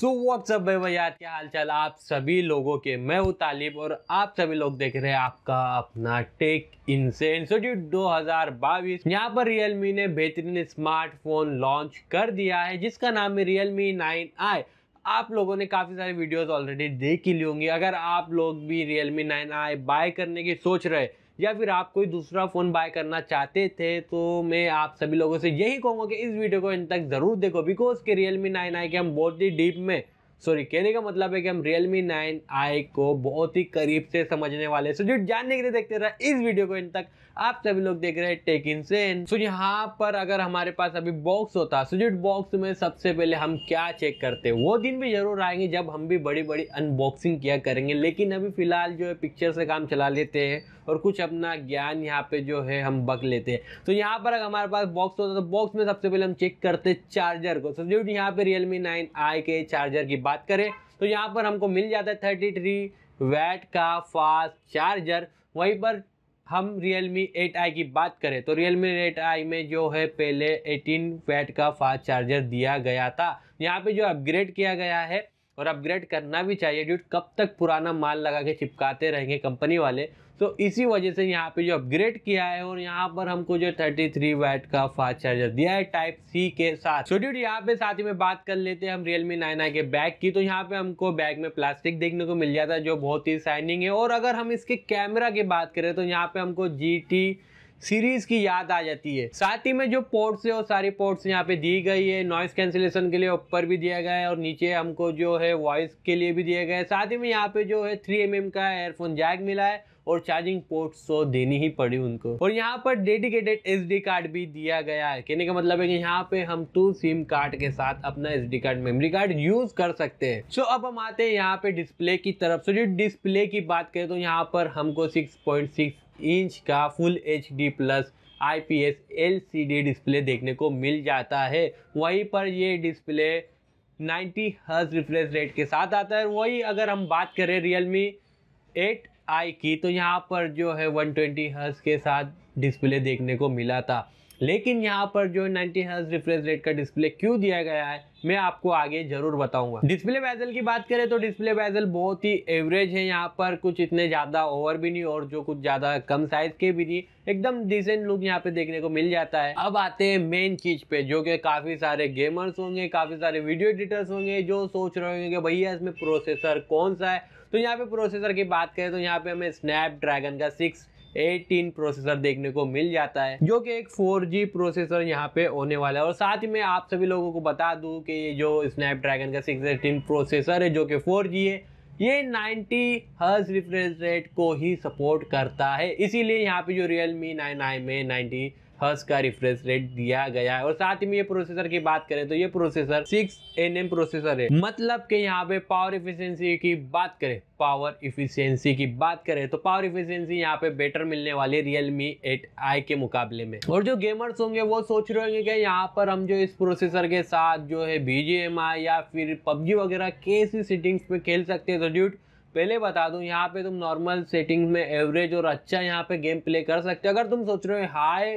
सो so, what's up भाई भैया क्या हाल चाल आप सभी लोगों के मैं हूँ तालिब और आप सभी लोग देख रहे हैं आपका अपना टेक इनसे इंस्टीट्यूट दो हजार बाईस यहाँ पर रियलमी ने बेहतरीन स्मार्टफोन लॉन्च कर दिया है जिसका नाम है रियलमी नाइन आई आप लोगों ने काफ़ी सारे वीडियोस ऑलरेडी देख ही ली होंगी अगर आप लोग भी रियलमी नाइन आई बाय करने की सोच रहे या फिर आप कोई दूसरा फ़ोन बाय करना चाहते थे तो मैं आप सभी लोगों से यही कहूँगा कि इस वीडियो को इन तक ज़रूर देखो बिकॉज के रियल मी नाइन आई के हम बहुत ही डीप में सॉरी कहने का मतलब है कि हम रियल मी नाइन आई को बहुत ही करीब से समझने वाले सो जो जानने के लिए देखते रहे इस वीडियो को इन तक आप सभी लोग देख रहे हैं टेक इन सेन सो यहाँ पर अगर हमारे पास अभी बॉक्स होता सुजिट बॉक्स में सबसे पहले हम क्या चेक करते वो दिन भी जरूर आएंगे जब हम भी बड़ी बड़ी अनबॉक्सिंग किया करेंगे लेकिन अभी फिलहाल जो है पिक्चर से काम चला लेते हैं और कुछ अपना ज्ञान यहाँ पे जो है हम बक लेते हैं तो यहाँ पर अगर हमारे पास बॉक्स होता तो बॉक्स में सबसे पहले हम चेक करते चार्जर को सब्जिट यहाँ पे रियलमी नाइन आई के चार्जर की बात करें तो यहाँ पर हमको मिल जाता है थर्टी थ्री वैट का फास्ट चार्जर वहीं पर हम रियल मी एट आई की बात करें तो रियल मी एट आई में जो है पहले 18 वैट का फास्ट चार्जर दिया गया था यहाँ पे जो अपग्रेड किया गया है और अपग्रेड करना भी चाहिए ड्यूट कब तक पुराना माल लगा के चिपकाते रहेंगे कंपनी वाले तो इसी वजह से यहाँ पे जो अपग्रेड किया है और यहाँ पर हमको जो 33 थ्री वैट का फास्ट चार्जर दिया है टाइप सी के साथ छोटी छोटी यहाँ पे साथ ही में बात कर लेते हैं हम रियलमी नाइन के बैग की तो यहाँ पे हमको बैग में प्लास्टिक देखने को मिल जाता है जो बहुत ही शाइनिंग है और अगर हम इसके कैमरा की बात करें तो यहाँ पे हमको जी सीरीज की याद आ जाती है साथ ही में जो पोर्ट्स है वो सारी पोर्ट्स यहाँ पे दी गई है नॉइस कैंसिलेशन के लिए ऊपर भी दिया गया है और नीचे हमको जो है वॉइस के लिए भी दिया गया है साथ ही में यहाँ पे जो है थ्री एम का एयरफोन जैक मिला है और चार्जिंग पोर्ट्स तो देनी ही पड़ी उनको और यहाँ पर डेडिकेटेड एस कार्ड भी दिया गया है कहने का मतलब है कि यहाँ पे हम टू सिम कार्ड के साथ अपना S card memory card use कर सकते हैं सो अब हम आते हैं यहाँ पे डिस्प्ले की तरफ सो जो डिस्प्ले की बात करें तो यहाँ पर हमको सिक्स पॉइंट सिक्स इंच का full H D plus I P S L C D display देखने को मिल जाता है वहीं पर ये डिस्प्ले 90 हर्ज रिफ्रेश रेट के साथ आता है वही अगर हम बात करें रियल मी एट आई की तो यहाँ पर जो है 120 ट्वेंटी हर्ज के साथ डिस्प्ले देखने को मिला था लेकिन यहाँ पर जो 90 हर्ज रिफ्रेश रेट का डिस्प्ले क्यों दिया गया है मैं आपको आगे जरूर बताऊंगा डिस्प्ले बेजल की बात करें तो डिस्प्ले बेजल बहुत ही एवरेज है यहाँ पर कुछ इतने ज़्यादा ओवर भी नहीं और जो कुछ ज़्यादा कम साइज के भी नहीं एकदम डिसेंट लुक यहाँ पे देखने को मिल जाता है अब आते हैं मेन चीज पे जो कि काफी सारे गेमर्स होंगे काफी सारे वीडियो एडिटर्स होंगे जो सोच रहे होंगे भैया इसमें प्रोसेसर कौन सा है तो यहाँ पे प्रोसेसर की बात करें तो यहाँ पे हमें स्नैप ड्रैगन का सिक्स एटीन प्रोसेसर देखने को मिल जाता है जो कि एक फोर प्रोसेसर यहाँ पे होने वाला है और साथ ही मैं आप सभी लोगों को बता दूँ कि ये जो स्नैपड्रैगन का सिक्स प्रोसेसर है जो कि फोर है ये 90 हर्ज रिफ्रेश रेट को ही सपोर्ट करता है इसीलिए यहाँ पे जो रियल मी नाइन आई में नाइन्टी हर्स का रिफ्रेश रेट दिया गया है और साथ ही में ये प्रोसेसर की बात करें तो ये प्रोसेसर सिक्स एन प्रोसेसर है मतलब के यहाँ पे पावर इफिशियंसी की बात करें पावर इफिशियंसी की बात करें तो पावर इफिशियंसी यहाँ पे बेटर मिलने वाली रियल मी एट आई के मुकाबले में और जो गेमर्स होंगे वो सोच रहे होंगे कि यहाँ पर हम जो इस प्रोसेसर के साथ जो है बीजीएमआई या फिर पबजी वगैरह कैसी सेटिंग्स में खेल सकते हैं तो ड्यूट पहले बता दूं यहाँ पे तुम नॉर्मल सेटिंग्स में एवरेज और अच्छा यहाँ पे गेम प्ले कर सकते हो अगर तुम सोच रहे हो हाई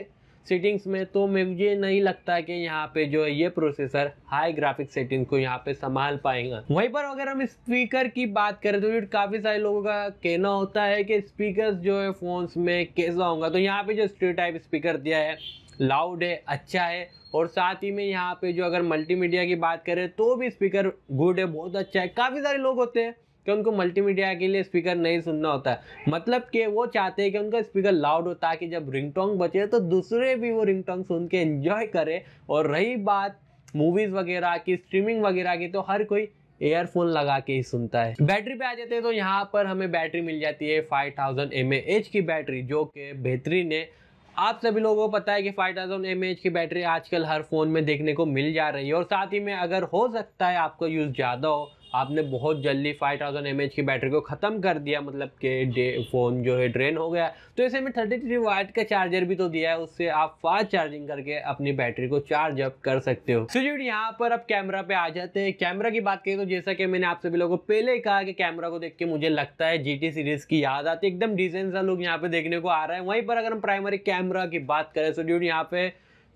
सेटिंग्स में तो मुझे नहीं लगता कि यहाँ पे जो है ये प्रोसेसर हाई ग्राफिक सेटिंग को यहाँ पे संभाल पाएगा वहीं पर अगर हम स्पीकर की बात करें तो काफ़ी सारे लोगों का कहना होता है कि स्पीकर जो है फ़ोन्स में कैसा होगा तो यहाँ पे जो स्ट्री टाइप स्पीकर दिया है लाउड है अच्छा है और साथ ही में यहाँ पे जो अगर मल्टीमीडिया की बात करें तो भी स्पीकर गुड है बहुत अच्छा है काफ़ी सारे लोग होते हैं कि उनको मल्टीमीडिया के लिए स्पीकर नहीं सुनना होता है मतलब कि वो चाहते हैं कि उनका स्पीकर लाउड हो ताकि जब रिंगटोंग बचे तो दूसरे भी वो रिंगटोंग सुन के इन्जॉय करें और रही बात मूवीज़ वगैरह की स्ट्रीमिंग वगैरह की तो हर कोई एयरफोन लगा के ही सुनता है बैटरी पे आ जाते हैं तो यहाँ पर हमें बैटरी मिल जाती है 5000 थाउजेंड की बैटरी जो कि बेहतरीन है आप सभी लोगों को पता है कि 5000 थाउजेंड की बैटरी आजकल हर फ़ोन में देखने को मिल जा रही है और साथ ही में अगर हो सकता है आपका यूज़ ज़्यादा हो आपने बहुत जल्दी 5000 थाउजेंड की बैटरी को ख़त्म कर दिया मतलब कि फ़ोन जो है ड्रेन हो गया तो ऐसे में 33 थ्री वाइट का चार्जर भी तो दिया है उससे आप फास्ट चार्जिंग करके अपनी बैटरी को चार्ज अप कर सकते हो सो जी यहाँ पर अब कैमरा पे आ जाते हैं कैमरा की बात करें तो जैसा कि मैंने आप सभी लोगों को पहले ही कहा कि कैमरा को देख के मुझे लगता है जी सीरीज़ की याद आती है एकदम डिजाइन सा लुक यहाँ पे देखने को आ रहा है वहीं पर अगर हम प्राइमरी कैमरा की बात करें सो ड्यूड यहाँ पे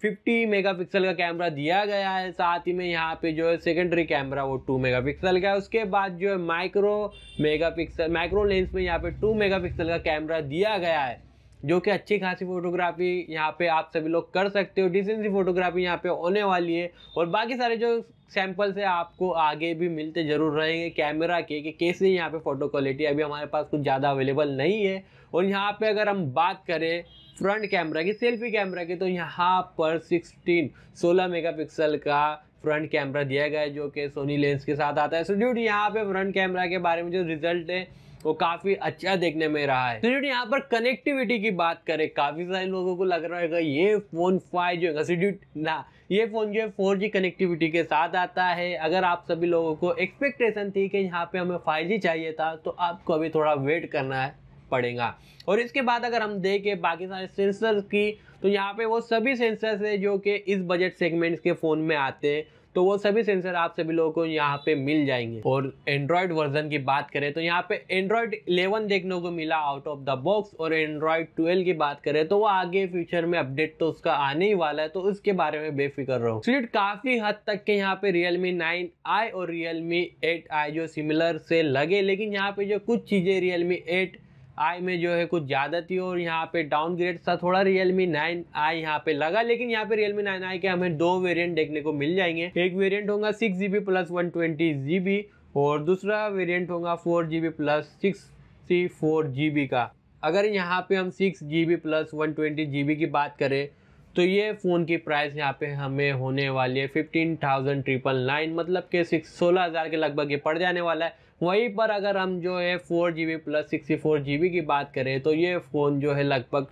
50 मेगापिक्सल का कैमरा दिया गया है साथ ही में यहाँ पे जो है सेकेंडरी कैमरा वो 2 मेगापिक्सल का है उसके बाद जो है माइक्रो मेगापिक्सल माइक्रो लेंस में यहाँ पे 2 मेगापिक्सल का कैमरा दिया गया है जो कि अच्छी खासी फोटोग्राफी यहाँ पे आप सभी लोग कर सकते हो डिस फोटोग्राफी यहाँ पे होने वाली है और बाकी सारे जो सैम्पल्स है आपको आगे भी मिलते ज़रूर रहेंगे कैमरा के कि कैसे यहाँ पे फ़ोटो क्वालिटी अभी हमारे पास कुछ ज़्यादा अवेलेबल नहीं है और यहाँ पे अगर हम बात करें फ्रंट कैमरा की सेल्फी कैमरा की तो यहाँ पर 16 16 मेगापिक्सल का फ्रंट कैमरा दिया गया है जो कि सोनी लेंस के साथ आता है सो ड्यूट यहाँ पे फ्रंट कैमरा के बारे में जो रिजल्ट है वो काफी अच्छा देखने में रहा है तो यहाँ पर कनेक्टिविटी की बात करें काफी सारे लोगों को लग रहा है ये फोन फाइव जो है ना ये फोन जो है फोर जी कनेक्टिविटी के साथ आता है अगर आप सभी लोगों को एक्सपेक्टेशन थी कि यहाँ पे हमें फाइव जी चाहिए था तो आपको अभी थोड़ा वेट करना है पड़ेगा और इसके बाद अगर हम देखें बाकी सारे सेंसर की तो यहाँ पे वो सभी सेंसर है जो कि इस बजट सेगमेंट के फ़ोन में आते हैं तो वो सभी सेंसर आप सभी लोगों को यहाँ पे मिल जाएंगे और एंड्रॉयड वर्जन की बात करें तो यहाँ पे एंड्रॉयड 11 देखने को मिला आउट ऑफ द बॉक्स और एंड्रॉयड 12 की बात करें तो वो आगे फ्यूचर में अपडेट तो उसका आने ही वाला है तो उसके बारे में बेफिक्र रहो स्लीट काफी हद तक के यहाँ पे रियलमी नाइन आई और रियलमी एट आई जो सिमिलर से लगे लेकिन यहाँ पे जो कुछ चीजें रियलमी एट आई में जो है कुछ ज़्यादा थी और यहाँ पे डाउनग्रेड था थोड़ा रियलमी नाइन आई यहाँ पे लगा लेकिन यहाँ पे रियलमी नाइन आई के हमें दो वेरिएंट देखने को मिल जाएंगे एक वेरिएंट होगा six G B plus one twenty G B और दूसरा वेरिएंट होगा four G B plus six four G B का अगर यहाँ पे हम six G B plus one twenty G B की बात करें तो ये फ़ोन की प्राइस यहाँ पे हमें होने वाली है फिफ्टीन थाउजेंड ट्रिपल नाइन मतलब कि सिक्स सोलह हज़ार के लगभग ये पड़ जाने वाला है वहीं पर अगर हम जो है four G B plus sixty four G B की बात करें तो ये फ़ोन जो है लगभग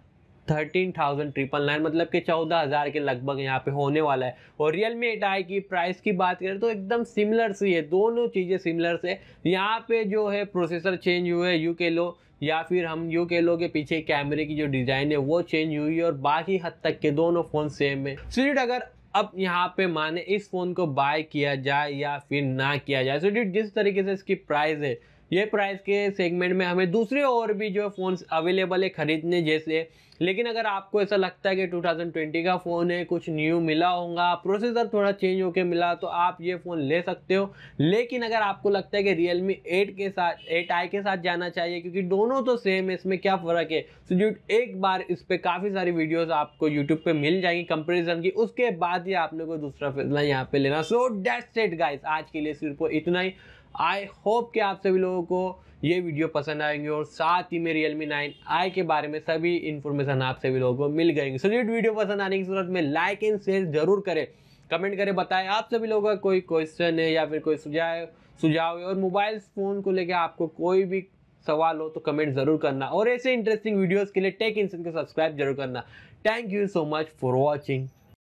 थर्टीन थाउजेंड ट्रिपल नाइन मतलब कि चौदह हज़ार के लगभग यहाँ पे होने वाला है और रियल मी एट आई की प्राइस की बात करें तो एकदम सिमिलर सी है दोनों चीज़ें सिमिलर से यहाँ पे जो है प्रोसेसर चेंज हुए यू के लो या फिर हम यू के लो के पीछे कैमरे की जो डिज़ाइन है वो चेंज हुई है और बाकी हद तक के दोनों फ़ोन सेम है स्टूडेंट अगर अब यहाँ पे माने इस फ़ोन को बाय किया जाए या फिर ना किया जाए स्टूडेंट जिस तरीके से इसकी प्राइस है ये प्राइस के सेगमेंट में हमें दूसरे और भी जो फ़ोन अवेलेबल है ख़रीदने जैसे लेकिन अगर आपको ऐसा लगता है कि 2020 का फ़ोन है कुछ न्यू मिला होगा प्रोसेसर थोड़ा चेंज होके मिला तो आप ये फ़ोन ले सकते हो लेकिन अगर आपको लगता है कि रियलमी एट के साथ एट आई के साथ जाना चाहिए क्योंकि दोनों तो सेम है इसमें क्या फ़र्क है तो जो एक बार इस पर काफ़ी सारी वीडियोज़ आपको यूट्यूब पर मिल जाएंगी कंपेरिजन की उसके बाद ही आपने कोई दूसरा फैसला यहाँ पर लेना सो डेट सेट गाइस आज के लिए सिर्फ इतना ही आई होप कि आप सभी लोगों को ये वीडियो पसंद आएंगे और साथ ही में रियलमी नाइन आई के बारे में सभी इन्फॉर्मेशन आप सभी लोगों को मिल गएंगे सो ये वीडियो पसंद आने की सूरत में लाइक एंड शेयर जरूर करें कमेंट करें बताएं आप सभी लोगों का कोई क्वेश्चन है या फिर कोई सुझाव सुझाव है और मोबाइल फ़ोन को लेकर आपको कोई भी सवाल हो तो कमेंट ज़रूर करना और ऐसे इंटरेस्टिंग वीडियोज़ के लिए टेक इंसन को सब्सक्राइब जरूर करना thank you so much for watching